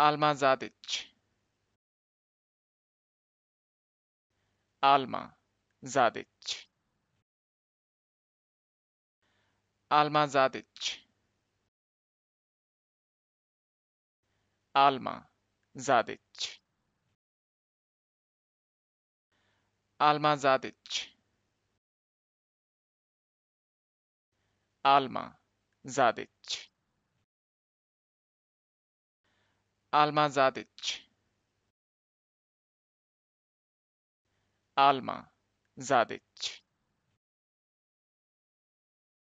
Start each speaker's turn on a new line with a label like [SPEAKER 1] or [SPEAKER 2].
[SPEAKER 1] Alma Zadic. Alma Zadic. Alma Zadic. Alma Zadic. Alma Zadic. Alma Zadic. Alma-Zadeci Alma Zadeci